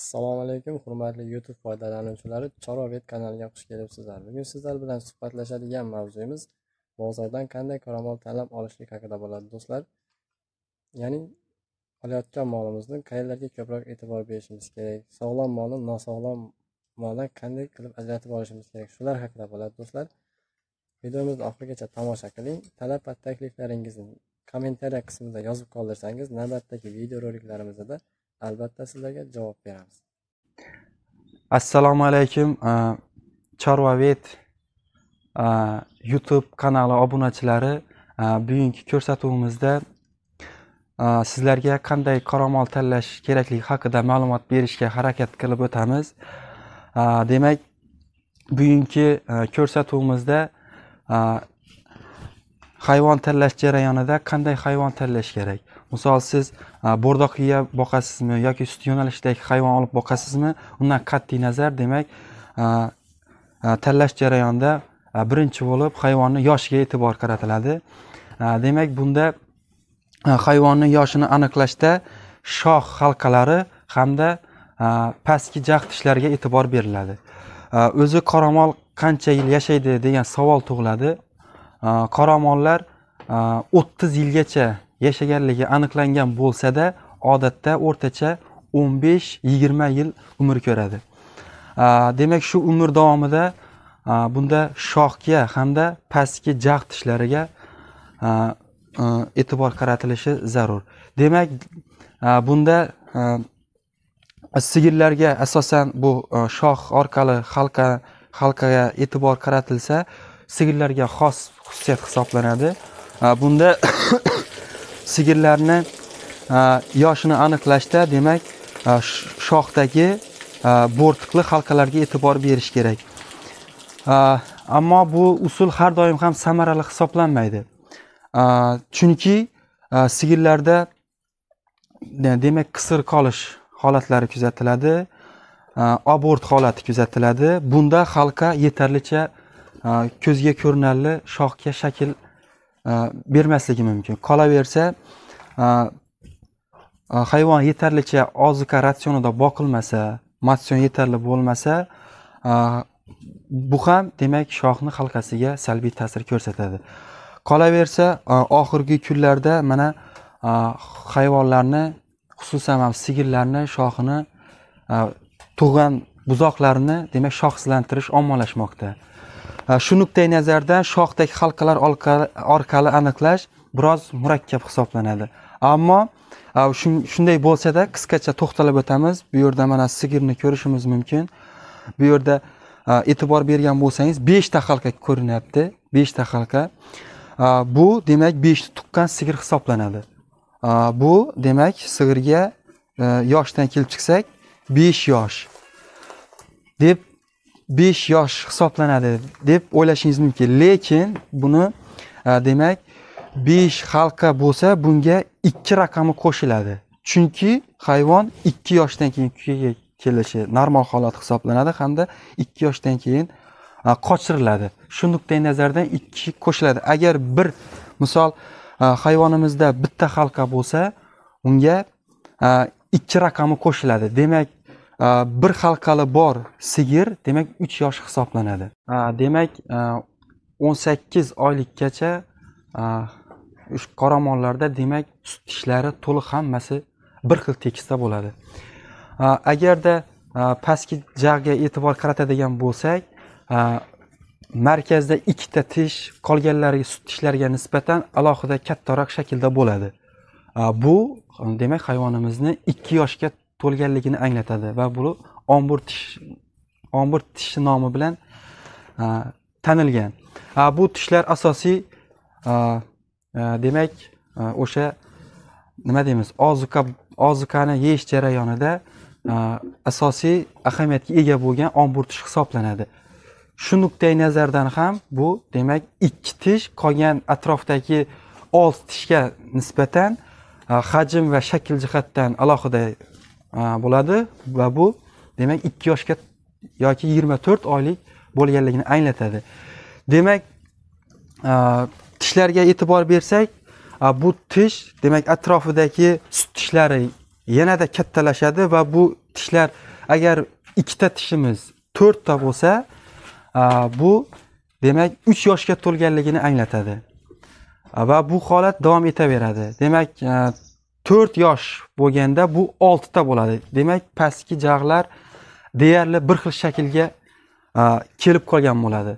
assalomu alaykum hurmatli youtube foydalanuvchilari chorovet kanaliga xush kelibsizlar bugun sizlar bilan suhbatlashadigan mavzuyimiz bozordan qanday qoramol tanlab olishlik haqida bo'ladi do'stlar ya'ni olayotgan molimizni qayerlarga ko'proq e'tibor berishimiz kerak sog'lom molni nosog'lom moldan qanday qilib ajratib olishimiz kerak shular haqida bo'ladi do'stlar videomizni oxirigacha tomosha qiling talab va takliflaringizni kommentariya qismida yozib qoldirsangiz navbatdagi video roliklarimizda Albatta sizlarga javob beramiz. Assalomu alaykum. E, Chorvavet e, YouTube kanali obunachilari, e, bugungi ko'rsatuvimizda sizlarga qanday qoramol tanlash kerakligi haqida ma'lumot berishga harakat qilib o'tamiz. Demak, bugungi ko'rsatuvimizda hayvon tanlash jarayonida qanday hayvon tanlash kerak misol siz bo'rdoq miya boqasizmi yoki sut yo'nalishidagi hayvon olib boqasizmi undan qat'iy nazar demak tanlash jarayonida birinchi bo'lib hayvonni yoshiga e'tibor qaratiladi demak bunda hayvonni yoshini aniqlashda shox halqalari hamda pastki jag tishlarga e'tibor beriladi o'zi qoramol qancha yil yashaydi degan savol tug'iladi Э, qoramonlar э, o'ttiz yilgacha yashaganligi aniqlangan bo'lsada odatda o'rtacha o'n besh yigirma yil umr ko'radi э, demak shu umr davomida bunda shoxga hamda pastki jag' tishlariga e, e'tibor qaratilishi zarur demak e, bunda e, sigirlarga asosan bu shox orqali halqa halqaga e'tibor qaratilsa sigirlarga xos xususiyat hisoblanadi bunda sigirlarni yoshini aniqlashda demak shoxdagi bo'rtiqli halqalarga e'tibor berish kerak ammo bu usul har doim ham samarali hisoblanmaydi chunki sigirlarda demak qisir qolish holatlari kuzatiladi abort holati kuzatiladi bunda halqa yetarlicha ko'zga ko'rinarli shoxga shakl bermasligi mumkin qolaversa hayvon yetarlicha ozuqa ratsionida boqilmasa matsion yetarli bo'lmasa bu ham demak shoxni halqasiga salbiy ta'sir ko'rsatadi qolaversa oxirgi kunlarda mana hayvonlarni xususan mana sigirlarni shoxini tug'an buzoqlarni demak shoxsizlantirish ommalashmoqda Э, shu nuqtai nazardan shoxdagi halqalar orqali aniqlash biroz murakkab hisoblanadi ammo e, shunday bo'lsada qisqacha to'xtalib o'tamiz bu yerda mana sigirni ko'rishimiz mumkin bu yerda e, e'tibor bergan bo'lsangiz beshta halqa ko'rinyapti beshta halqa e, bu demak beshta tuqqan sigir hisoblanadi bu demak sigirga yoshdan kelib chiqsak besh yosh deb 5 yosh hisoblanadi deb o'ylashingiz mumkin lekin buni e, demak 5 halqa bo'lsa bunga 2 raqami qo'shiladi chunki hayvon 2 yoshdan keyin kuyaga kelishi normal holat hisoblanadi hamda 2 yoshdan keyin e, qochiriladi shu nuqtai nazardan 2 qo'shiladi agar bir misol e, hayvonimizda bitta halqa bo'lsa unga ikki raqami qo'shiladi demak Э, bir halqali bor sigir demak uch yosh hisoblanadi э, demak э, o'n sakkiz oylikkacha shu qoramollarda demak sut tishlari to'liq hammasi bir xil tekisda bo'ladi agarda pastki jag'ga e'tibor qaratadigan bo'lsak markazda ikkita tish qolganlari sut tishlariga nisbatan alohida kattaroq shaklda bo'ladi bu demak hayvonimizni ikki yoshga to'lganligini anglatadi va bu ombur tish ombur tishi nomi bilan tanilgan bu tishlar asosiy demak o'sha nima deymiz ozuqa ozuqani yeyish jarayonida asosiy ahamiyatga ega bo'lgan ombur tish hisoblanadi shu nuqtai nazardan ham bu demak ikki tish qolgan atrofdagi olti tishga nisbatan hajm va shakl jihatdan alohida bo'ladi va bu demak ikki yoshga yoki yigirma to'rt oylik bo'lganligini anglatadi demak tishlarga e'tibor bersak bu tish demak atrofidagi sut tishlari yanada kattalashadi va bu tishlar agar ikkita tishimiz to'rtta bo'lsa bu demak uch yoshga to'lganligini anglatadi va bu holat davom etaveradi demak to'rt yosh bo'lganda bu oltita bo'ladi demak pastki jag'lar deyarli bir xil shaklga kelib qolgan bo'ladi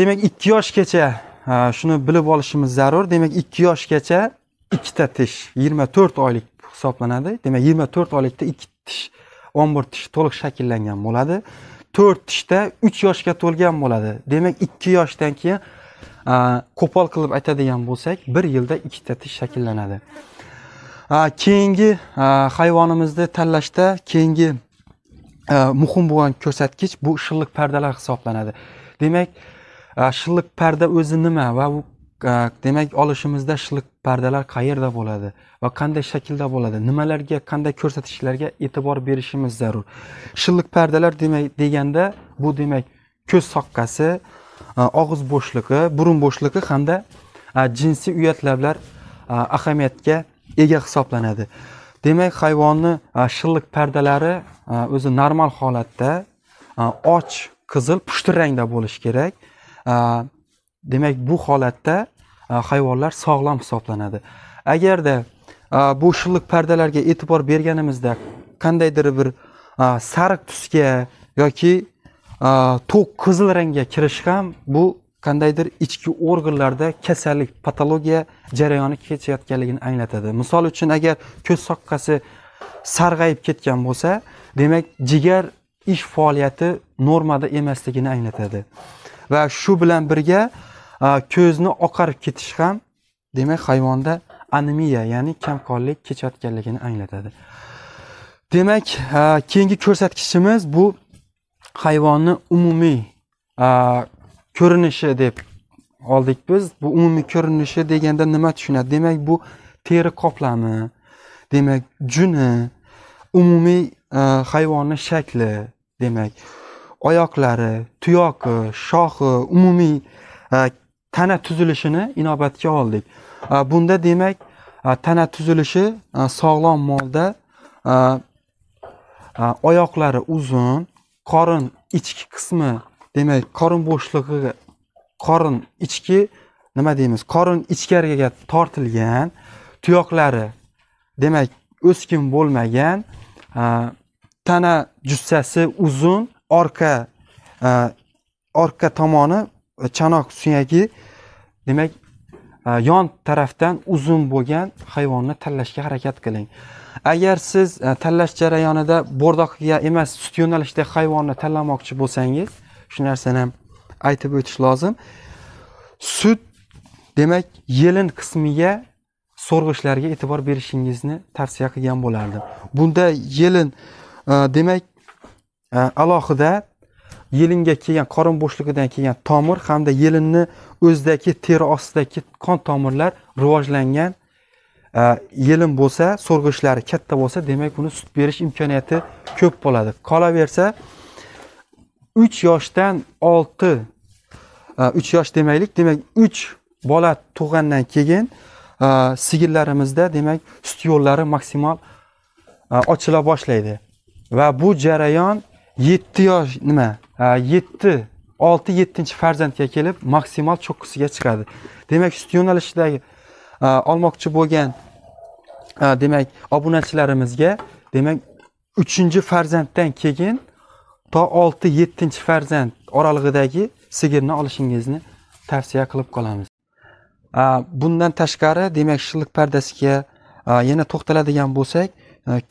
demak ikki yoshgacha shuni bilib olishimiz zarur demak ikki yoshgacha ikkita tish yigirma to'rt oylik hisoblanadi demak yigirma to'rt oylikda ikki tish o'n bir tish to'liq shakllangan bo'ladi to'rt tishda uch yoshga to'lgan bo'ladi demak ikki yoshdan keyin qo'pol qilib aytadigan bo'lsak bir yilda ikkita tish shakllanadi keyingi hayvonimizni tanlashda keyingi muhim bo'lgan ko'rsatkich bu shilliq pardalar hisoblanadi demak shilliq parda o'zi nima va u demak olishimizda shilliq pardalar qayerda bo'ladi va qanday shaklda bo'ladi nimalarga qanday ko'rsatishlarga e'tibor berishimiz zarur shilliq pardalar demak deganda bu demak ko'z soqqasi og'iz bo'shlig'i burun bo'shlig'i hamda jinsiy uyat lablar ahamiyatga ega hisoblanadi demak hayvonni shilliq pardalari o'zi normal holatda och qizil pushti rangda bo'lishi kerak demak bu holatda hayvonlar sog'lom hisoblanadi agarda bu shilliq pardalarga e'tibor berganimizda qandaydir bir sariq tusga yoki to'q qizil rangga kirishi ham bu qandaydir ichki organlarda kasallik patologiya jarayoni kechayotganligini anglatadi misol uchun agar ko'z soqqasi sarg'ayib ketgan bo'lsa demak jigar ish faoliyati normada emasligini anglatadi va shu bilan birga ko'zni oqarib ketish ham demak hayvonda anemiya ya'ni kamqonlik kechayotganligini anglatadi demak keyingi ko'rsatkichimiz bu hayvonni umumiy ko'rinishi deb oldik biz bu umumiy ko'rinishi deganda nima tushunadi demak bu teri qoplami demak juni umumiy e, hayvonni shakli demak oyoqlari tuyoqi shoxi umumiy e, tana tuzilishini inobatga oldik e, bunda demak tana tuzilishi sog'lom molda oyoqlari uzun qorin ichki qismi demak qorin bo'shlig'i qorin ichki nima deymiz qorin ichkariga tortilgan tuyoqlari demak o'skin bo'lmagan tana jussasi uzun orqa orqa tomoni e, chanoq suyagi demak yon tarafdan uzun bo'lgan hayvonni tanlashga harakat qiling agar siz e, tanlash jarayonida bo'rdoqga emas sut yo'nalishidagi hayvonni tanlamoqchi bo'lsangiz shu narsani ham aytib o'tish lozim sut demak yelin qismiga so'rg'ichlarga e'tibor berishingizni tavsiya qilgan bo'lardim bunda yelin e, demak e, alohida yelinga kelgan qorin bo'shligidan kelgan tomir hamda yelinni o'zidagi teri ostidagi qon tomirlar rivojlangan e, yelin bo'lsa so'rg'ichlari katta bo'lsa demak uni sut berish imkoniyati ko'p bo'ladi qolaversa 3 yoshdan 6 3 e, yosh demaylik, demak 3 bola tug'gandan keyin e, sigirlarimizda demak sut yo'llari maksimal e, ochila boshlaydi. Va bu jarayon 7 yosh nima? 7 6-7 farzandga kelib maksimal cho'qqisiga chiqadi. Demak, sut yo'nalishidagi olmoqchi bo'lgan demak obunachilarimizga demak 3-farzanddan keyin to 6-7 farzand oralig'idagi sigirni olishingizni tavsiya qilib qolamiz bundan tashqari demak shilliq pardasiga yana to'xtaladigan bo'lsak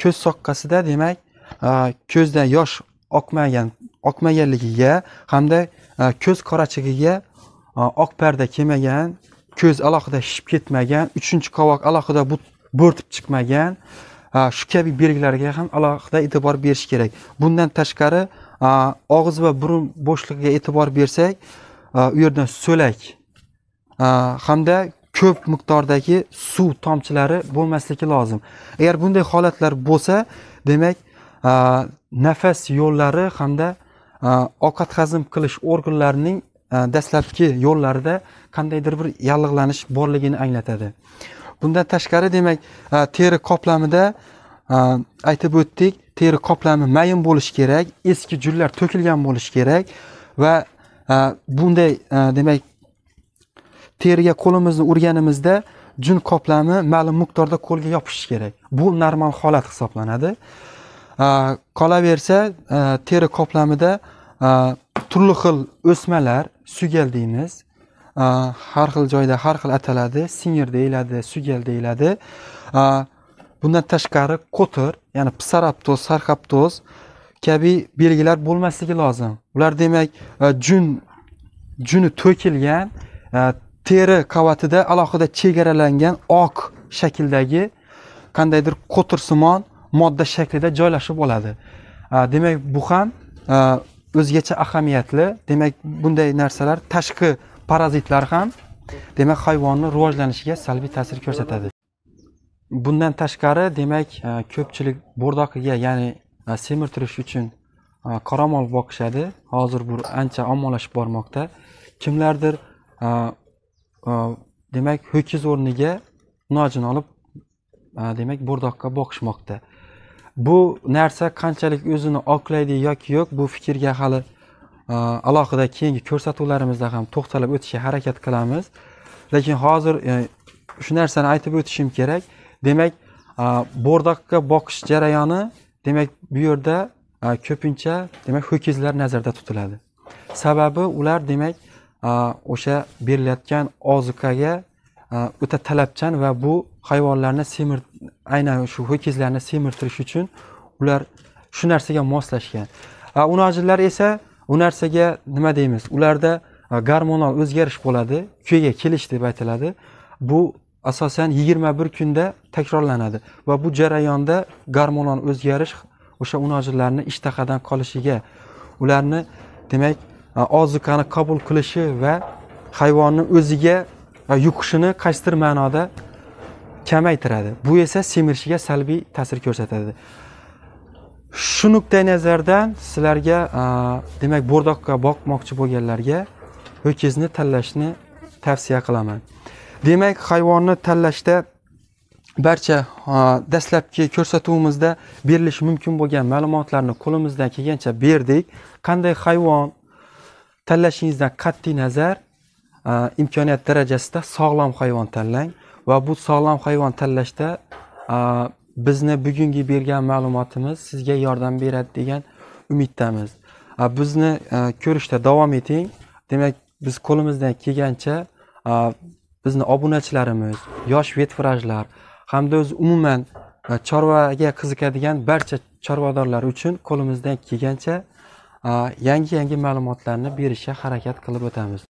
ko'z soqqasida demak ko'zdan yosh oqmagan oqmaganligiga hamda ko'z qorachigiga oq parda kelmagan ko'z alohida shishib ketmagan uchinchi qovoq alohida bo'rtib chiqmagan shu kabi belgilarga ham alohida e'tibor berish kerak bundan tashqari og'iz va burun bo'shligiga e'tibor bersak u yerdan so'lak hamda ko'p miqdordagi suv tomchilari bo'lmasligi lozim agar bunday holatlar bo'lsa demak nafas yo'llari hamda ovqat hazm qilish organlarining dastlabki yo'llarida qandaydir bir yallig'lanish borligini anglatadi bundan tashqari demak teri qoplamida aytib o'tdik teri qoplami mayin bo'lishi kerak eski jullar to'kilgan bo'lishi kerak va bunday demak teriga qo'limizni urganimizda jun qoplami ma'lum miqdorda qo'lga yopishishi kerak bu normal holat hisoblanadi qolaversa teri qoplamida turli xil o'smalar sugal deymiz har xil joyda har xil ataladi singir deyiladi sugal deyiladi bundan tashqari qo'tir ya'ni psaraptoz sarxaptoz kabi belgilar bo'lmasligi lozim ular demak e, jun juni to'kilgan e, teri qavatida alohida chegaralangan oq shakldagi qandaydir qo'tirsimon modda shaklida joylashib oladi e, demak bu ham o'zgacha ahamiyatli demak bunday narsalar tashqi parazitlar ham demak hayvonni rivojlanishiga salbiy ta'sir ko'rsatadi bundan tashqari demak e, ko'pchilik bo'rdoqiga ya'ni e, semirtirish uchun e, qoramol boqishadi hozir bu ancha ommalashib bormoqda kimlardir demak ho'kiz o'rniga nojini olib demak bo'rdoqqa boqishmoqda bu narsa qanchalik o'zini oqlaydi yoki yo'q bu fikrga hali alohida keyingi ko'rsatuvlarimizda ham to'xtalib o'tishga harakat qilamiz lekin hozir shu narsani aytib o'tishim kerak demak bo'rdoqqa boqish jarayoni demak bu yerda ko'pincha demak ho'kizlar nazarda tutiladi sababi ular demak o'sha berilayotgan ozuqaga o'ta talabchan va bu hayvonlarni semir aynan shu ho'kizlarni semirtirish uchun ular shu narsaga moslashgan unajinlar esa u narsaga nima deymiz ularda gormonal o'zgarish bo'ladi kuyga kelish deb aytiladi bu asosan 21 kunda takrorlanadi va bu jarayonda garmonal o'zgarish o'sha unojillarni ishtahadan qolishiga ularni demak ozuqani qabul qilishi va hayvonni o'ziga yuqishini qaysidir ma'noda kamaytiradi bu esa semirishiga salbiy ta'sir ko'rsatadi shu nuqtai nazardan sizlarga demak bo'rdoqqa boqmoqchi bo'lganlarga ho'kizni tanlashni tavsiya qilaman demak hayvonni tanlashda barcha dastlabki ko'rsatuvimizda berilishi mumkin bo'lgan ma'lumotlarni qo'limizdan kelgancha berdik qanday hayvon tanlashingizdan qat'iy nazar imkoniyat darajasida sog'lom hayvon tanlang va bu sog'lom hayvon tanlashda bizni bugungi bergan ma'lumotimiz sizga yordam beradi degan umiddamiz bizni ko'rishda davom eting demak biz qo'limizdan kelgancha bizni obunachilarimiz yosh vetvrajlar hamda o'zi umuman e, chorvaga qiziqadigan barcha chorvadorlar uchun qo'limizdan kelgancha e, yangi yangi ma'lumotlarni berishga harakat qilib o'tamiz